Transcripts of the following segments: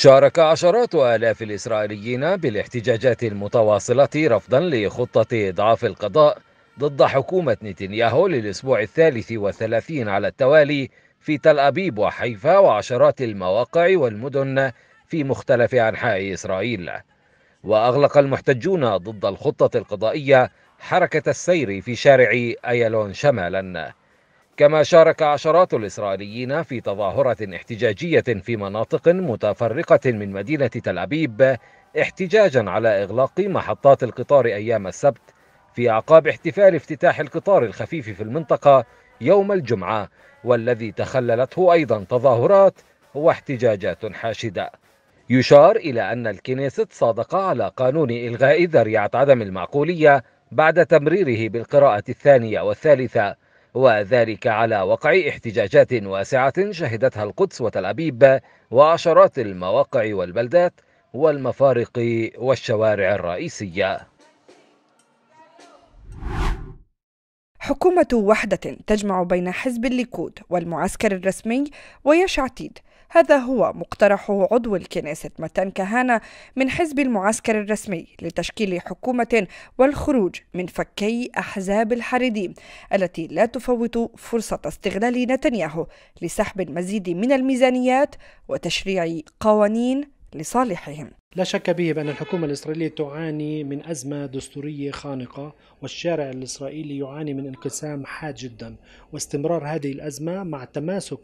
شارك عشرات آلاف الإسرائيليين بالاحتجاجات المتواصلة رفضا لخطة إضعاف القضاء ضد حكومة نتنياهو للأسبوع الثالث والثلاثين على التوالي في تل أبيب وحيفا وعشرات المواقع والمدن في مختلف أنحاء إسرائيل وأغلق المحتجون ضد الخطة القضائية حركة السير في شارع أيلون شمالا كما شارك عشرات الإسرائيليين في تظاهرة احتجاجية في مناطق متفرقة من مدينة تل أبيب احتجاجا على إغلاق محطات القطار أيام السبت في أعقاب احتفال افتتاح القطار الخفيف في المنطقة يوم الجمعة والذي تخللته أيضا تظاهرات واحتجاجات حاشدة يشار إلى أن الكنيست صادق على قانون إلغاء ذريعة عدم المعقولية بعد تمريره بالقراءة الثانية والثالثة وذلك على وقع احتجاجات واسعة شهدتها القدس وتل أبيب وعشرات المواقع والبلدات والمفارق والشوارع الرئيسية حكومة وحدة تجمع بين حزب الليكود والمعسكر الرسمي ويشعتيد عتيد هذا هو مقترحه عضو الكنيسة متان كهانة من حزب المعسكر الرسمي لتشكيل حكومة والخروج من فكي أحزاب الحريديم التي لا تفوت فرصة استغلال نتنياهو لسحب المزيد من الميزانيات وتشريع قوانين لصالحهم لا شك به بأن الحكومة الإسرائيلية تعاني من أزمة دستورية خانقة والشارع الإسرائيلي يعاني من انقسام حاد جدا واستمرار هذه الأزمة مع تماسك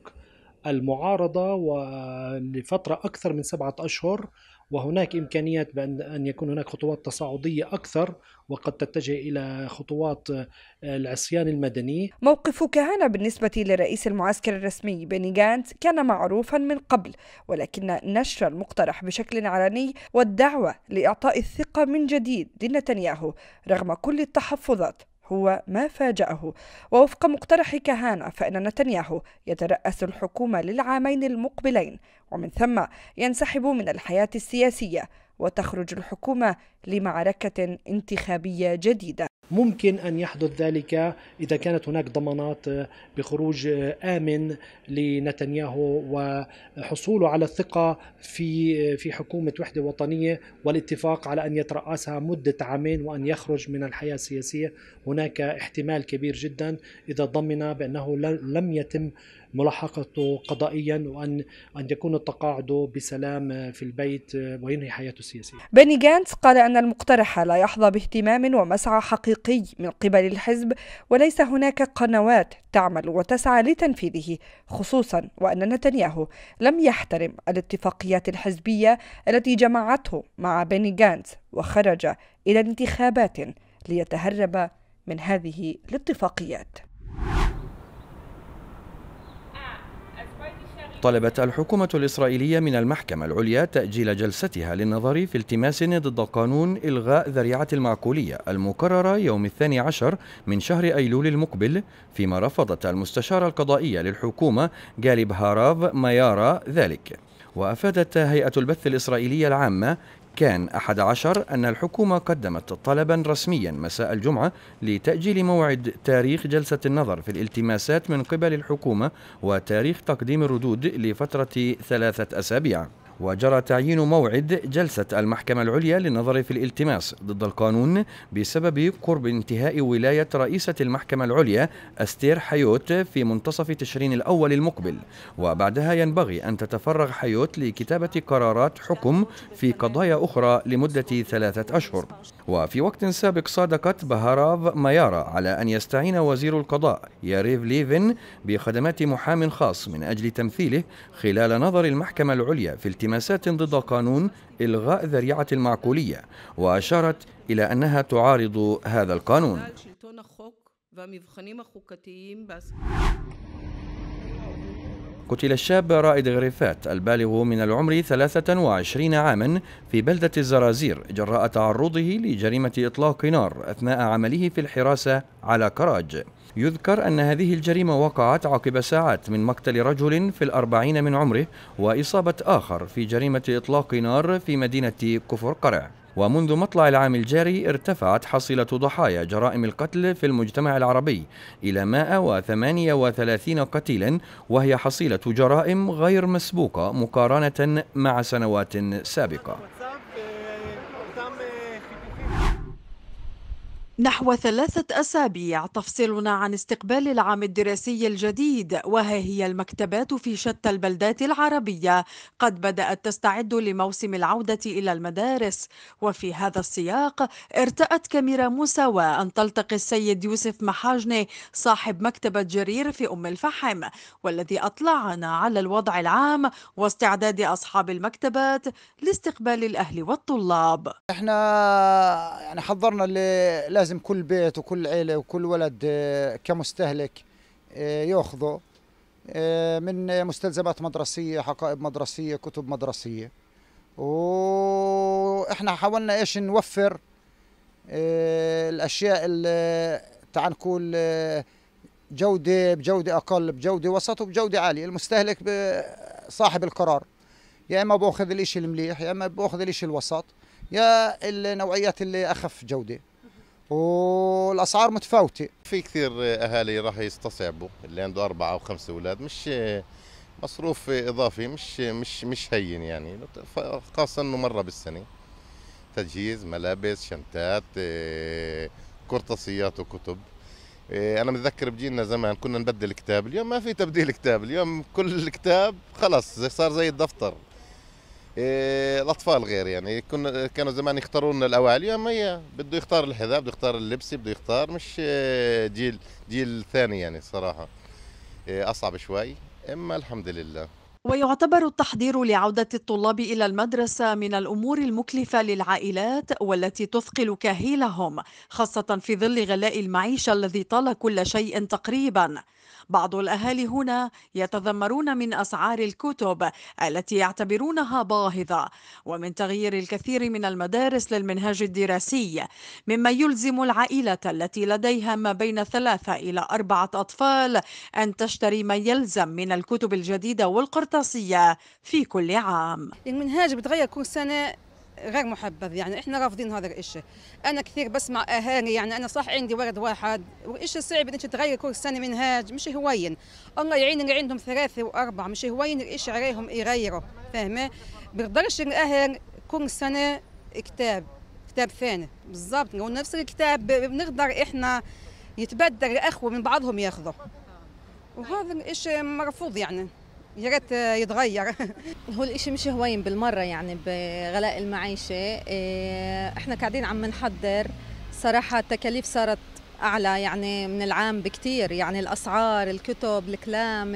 المعارضة ولفترة أكثر من سبعة أشهر وهناك إمكانيات بأن أن يكون هناك خطوات تصاعدية أكثر وقد تتجه إلى خطوات آه، العصيان المدني موقف كهانة بالنسبة لرئيس المعسكر الرسمي بني جانت كان معروفا من قبل ولكن نشر المقترح بشكل علني والدعوة لإعطاء الثقة من جديد لنتنياهو رغم كل التحفظات هو ما فاجأه ووفق مقترح كهانة فإن نتنياهو يترأس الحكومة للعامين المقبلين ومن ثم ينسحب من الحياة السياسية وتخرج الحكومة لمعركة انتخابية جديدة ممكن ان يحدث ذلك اذا كانت هناك ضمانات آه، بخروج آه، امن لنتنياهو وحصوله على الثقه في آه، في حكومه وحده وطنيه والاتفاق على ان يترأسها مده عامين وان يخرج من الحياه السياسيه هناك احتمال كبير جدا اذا ضمن بانه لم يتم ملاحقته قضائيا وأن أن يكون تقاعده بسلام في البيت وينهي حياته السياسية بني جانتس قال أن المقترح لا يحظى باهتمام ومسعى حقيقي من قبل الحزب وليس هناك قنوات تعمل وتسعى لتنفيذه خصوصا وأن نتنياهو لم يحترم الاتفاقيات الحزبية التي جمعته مع بني جانتس وخرج إلى انتخابات ليتهرب من هذه الاتفاقيات طلبت الحكومة الإسرائيلية من المحكمة العليا تأجيل جلستها للنظر في التماس ضد قانون إلغاء ذريعة المعقولية المقررة يوم الثاني عشر من شهر أيلول المقبل فيما رفضت المستشارة القضائية للحكومة جالب هاراف مايارا ذلك وأفادت هيئة البث الإسرائيلية العامة كان أحد عشر أن الحكومة قدمت طلبا رسميا مساء الجمعة لتأجيل موعد تاريخ جلسة النظر في الالتماسات من قبل الحكومة وتاريخ تقديم الردود لفترة ثلاثة أسابيع وجرى تعيين موعد جلسة المحكمة العليا للنظر في الالتماس ضد القانون بسبب قرب انتهاء ولاية رئيسة المحكمة العليا أستير حيوت في منتصف تشرين الأول المقبل وبعدها ينبغي أن تتفرغ حيوت لكتابة قرارات حكم في قضايا أخرى لمدة ثلاثة أشهر وفي وقت سابق صادقت بهاراف مايارا على أن يستعين وزير القضاء ياريف ليفن بخدمات محام خاص من أجل تمثيله خلال نظر المحكمة العليا في التماسات ضد قانون إلغاء ذريعة المعقولية وأشارت إلى أنها تعارض هذا القانون قتل الشاب رائد غريفات البالغ من العمر 23 عاما في بلدة الزرازير جراء تعرضه لجريمة إطلاق نار أثناء عمله في الحراسة على كراج يذكر أن هذه الجريمة وقعت عقب ساعات من مقتل رجل في الأربعين من عمره وإصابة آخر في جريمة إطلاق نار في مدينة كفر قرع ومنذ مطلع العام الجاري ارتفعت حصيلة ضحايا جرائم القتل في المجتمع العربي إلى 138 قتيلا وهي حصيلة جرائم غير مسبوقة مقارنة مع سنوات سابقة نحو ثلاثة أسابيع تفصلنا عن استقبال العام الدراسي الجديد وها هي المكتبات في شتى البلدات العربية قد بدأت تستعد لموسم العودة إلى المدارس وفي هذا السياق ارتأت كاميرا موسى أن تلتقي السيد يوسف محاجني صاحب مكتبة جرير في أم الفحم والذي أطلعنا على الوضع العام واستعداد أصحاب المكتبات لاستقبال الأهل والطلاب احنا يعني حضرنا لازم كل بيت وكل عيلة وكل ولد آه، كمستهلك آه، يأخذه آه، من مستلزمات مدرسية حقائب مدرسية كتب مدرسية وإحنا حاولنا إيش نوفر الأشياء اللي تعال نقول جودة بجودة أقل بجودة وسط وبجودة عالية المستهلك صاحب القرار يا إما بأخذ الإشي المليح يا إما بأخذ الإشي الوسط يا النوعيات اللي أخف جودة والاسعار متفاوته في كثير اهالي راح يستصعبوا اللي عنده اربعه او خمسه اولاد مش مصروف اضافي مش مش مش هين يعني خاصه انه مره بالسنه تجهيز ملابس شنتات قرطاسيات وكتب انا متذكر بجيلنا زمان كنا نبدل كتاب اليوم ما في تبديل كتاب اليوم كل الكتاب خلص صار زي الدفتر إيه، الاطفال غير يعني كنا كانوا زمان يختاروا لنا الاوالي اما هي بده يختار الحذاء بده يختار اللبس بده يختار مش إيه، جيل جيل ثاني يعني صراحه إيه، اصعب شوي اما الحمد لله ويعتبر التحضير لعودة الطلاب إلى المدرسة من الأمور المكلفة للعائلات والتي تثقل كاهلهم خاصة في ظل غلاء المعيشة الذي طال كل شيء تقريبا بعض الأهالي هنا يتذمرون من أسعار الكتب التي يعتبرونها باهظة ومن تغيير الكثير من المدارس للمنهاج الدراسي مما يلزم العائلة التي لديها ما بين ثلاثة إلى أربعة أطفال أن تشتري ما يلزم من الكتب الجديدة والقرطة الأطلسية في كل عام المنهاج بتغير كل سنة غير محبذ يعني احنا رافضين هذا الشيء انا كثير بسمع اهالي يعني انا صح عندي ولد واحد والشيء صعب انك تغير كل سنه منهاج مش هوين الله يعين اللي عندهم ثلاثه واربعه مش هوين الشيء عليهم يغيروا فاهمه بيقدرش الاهل كل سنه كتاب كتاب ثاني بالضبط لو نفس الكتاب بنقدر احنا يتبدل الاخوه من بعضهم ياخذه وهذا الشيء مرفوض يعني يا ريت يتغير هو الإشي مش هوين بالمرة يعني بغلاء المعيشة إيه، إحنا قاعدين عم نحضر صراحة التكاليف صارت أعلى يعني من العام بكتير يعني الأسعار الكتب الكلام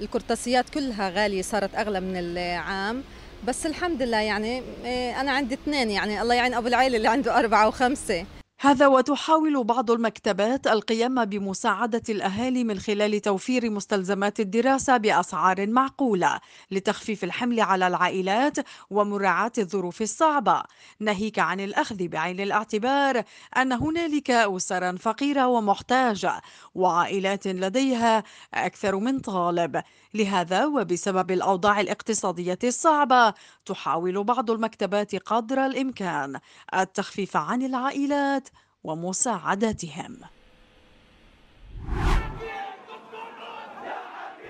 الكرطاسيات كلها غالية صارت أغلى من العام بس الحمد لله يعني إيه، أنا عندي اثنين يعني الله يعين أبو العيلة اللي عنده أربعة وخمسة هذا وتحاول بعض المكتبات القيام بمساعدة الأهالي من خلال توفير مستلزمات الدراسة بأسعار معقولة لتخفيف الحمل على العائلات ومراعاة الظروف الصعبة، ناهيك عن الأخذ بعين الاعتبار أن هنالك أسرا فقيرة ومحتاجة وعائلات لديها أكثر من طالب، لهذا وبسبب الأوضاع الاقتصادية الصعبة تحاول بعض المكتبات قدر الإمكان التخفيف عن العائلات ومساعدتهم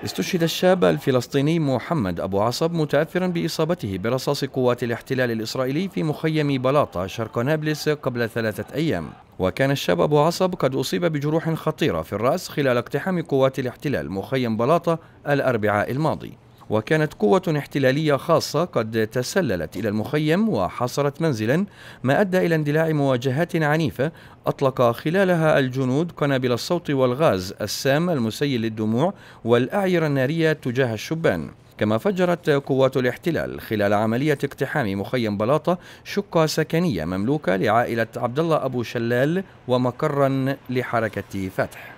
استشهد الشاب الفلسطيني محمد أبو عصب متأثرا بإصابته برصاص قوات الاحتلال الإسرائيلي في مخيم بلاطة شرق نابلس قبل ثلاثة أيام وكان الشاب أبو عصب قد أصيب بجروح خطيرة في الرأس خلال اقتحام قوات الاحتلال مخيم بلاطة الأربعاء الماضي وكانت قوة احتلالية خاصة قد تسللت إلى المخيم وحاصرت منزلا ما أدى إلى اندلاع مواجهات عنيفة أطلق خلالها الجنود قنابل الصوت والغاز السام المسيل للدموع والأعيرة النارية تجاه الشبان كما فجرت قوات الاحتلال خلال عملية اقتحام مخيم بلاطة شقة سكنية مملوكة لعائلة عبد الله أبو شلال ومقرا لحركة فتح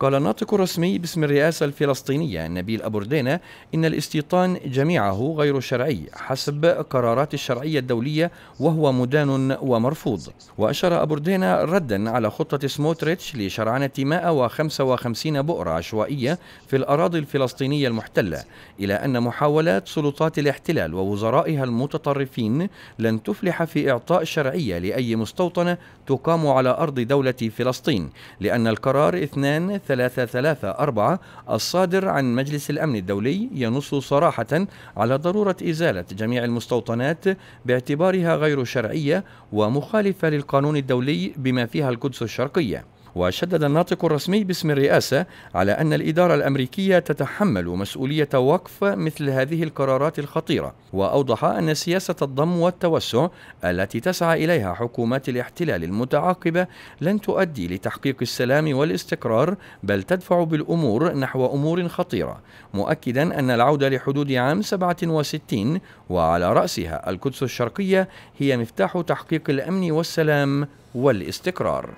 قال ناطق رسمي باسم الرئاسة الفلسطينية نبيل أبو ردينة إن الاستيطان جميعه غير شرعي حسب قرارات الشرعية الدولية وهو مدان ومرفوض وأشار أبو ردينة ردا على خطة سموتريتش لشرعنة 155 بؤرة عشوائية في الأراضي الفلسطينية المحتلة إلى أن محاولات سلطات الاحتلال ووزرائها المتطرفين لن تفلح في إعطاء شرعية لأي مستوطنة تقام على أرض دولة فلسطين لأن القرار 2 334 الصادر عن مجلس الأمن الدولي ينص صراحة على ضرورة إزالة جميع المستوطنات باعتبارها غير شرعية ومخالفة للقانون الدولي بما فيها القدس الشرقية وشدد الناطق الرسمي باسم الرئاسة على أن الإدارة الأمريكية تتحمل مسؤولية وقف مثل هذه القرارات الخطيرة وأوضح أن سياسة الضم والتوسع التي تسعى إليها حكومات الاحتلال المتعاقبة لن تؤدي لتحقيق السلام والاستقرار بل تدفع بالأمور نحو أمور خطيرة مؤكدا أن العودة لحدود عام 67 وعلى رأسها القدس الشرقية هي مفتاح تحقيق الأمن والسلام والاستقرار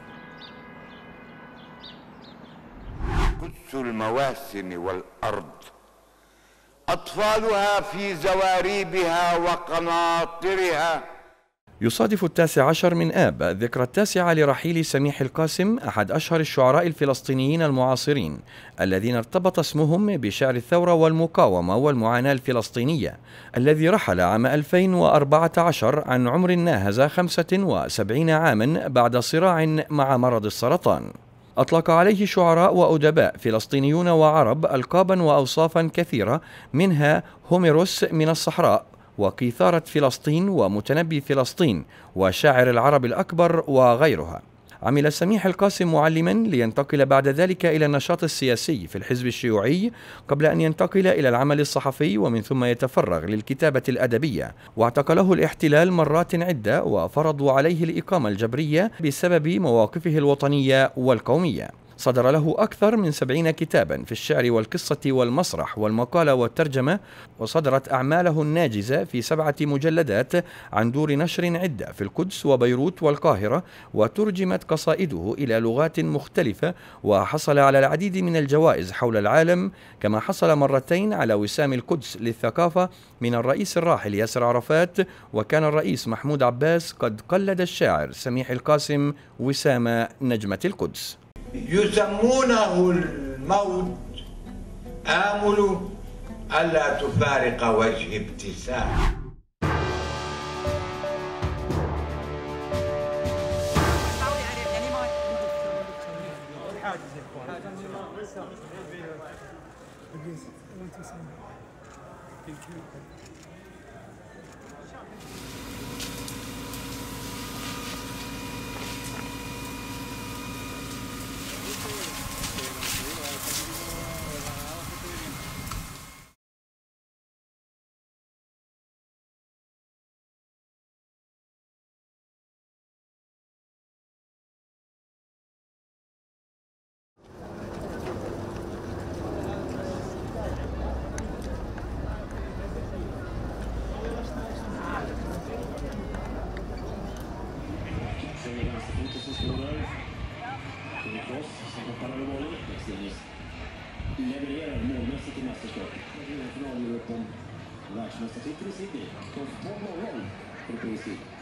المواسم والأرض أطفالها في زواريبها وقناطرها يصادف التاسع عشر من آب الذكرى التاسعة لرحيل سميح القاسم أحد أشهر الشعراء الفلسطينيين المعاصرين الذين ارتبط اسمهم بشعر الثورة والمقاومة والمعاناة الفلسطينية الذي رحل عام 2014 عن عمر ناهز 75 عاما بعد صراع مع مرض السرطان أطلق عليه شعراء وأدباء فلسطينيون وعرب ألقابا وأوصافا كثيرة منها هوميروس من الصحراء وقيثارة فلسطين ومتنبي فلسطين وشاعر العرب الأكبر وغيرها عمل سميح القاسم معلما لينتقل بعد ذلك إلى النشاط السياسي في الحزب الشيوعي قبل أن ينتقل إلى العمل الصحفي ومن ثم يتفرغ للكتابة الأدبية واعتقله الاحتلال مرات عدة وفرضوا عليه الإقامة الجبرية بسبب مواقفه الوطنية والقومية صدر له أكثر من سبعين كتابا في الشعر والقصة والمسرح والمقالة والترجمة وصدرت أعماله الناجزة في سبعة مجلدات عن دور نشر عدة في القدس وبيروت والقاهرة وترجمت قصائده إلى لغات مختلفة وحصل على العديد من الجوائز حول العالم كما حصل مرتين على وسام القدس للثقافة من الرئيس الراحل ياسر عرفات وكان الرئيس محمود عباس قد قلد الشاعر سميح القاسم وسام نجمة القدس يسمونه الموت آمل ألا تفارق وجه ابتسام Thank you. oss som hoppar över målet växelvis. Levererar målmässigt i mästerskap. Finalgruppen världsmästartitel i Sydney. På måndag morgon på europeisk tid.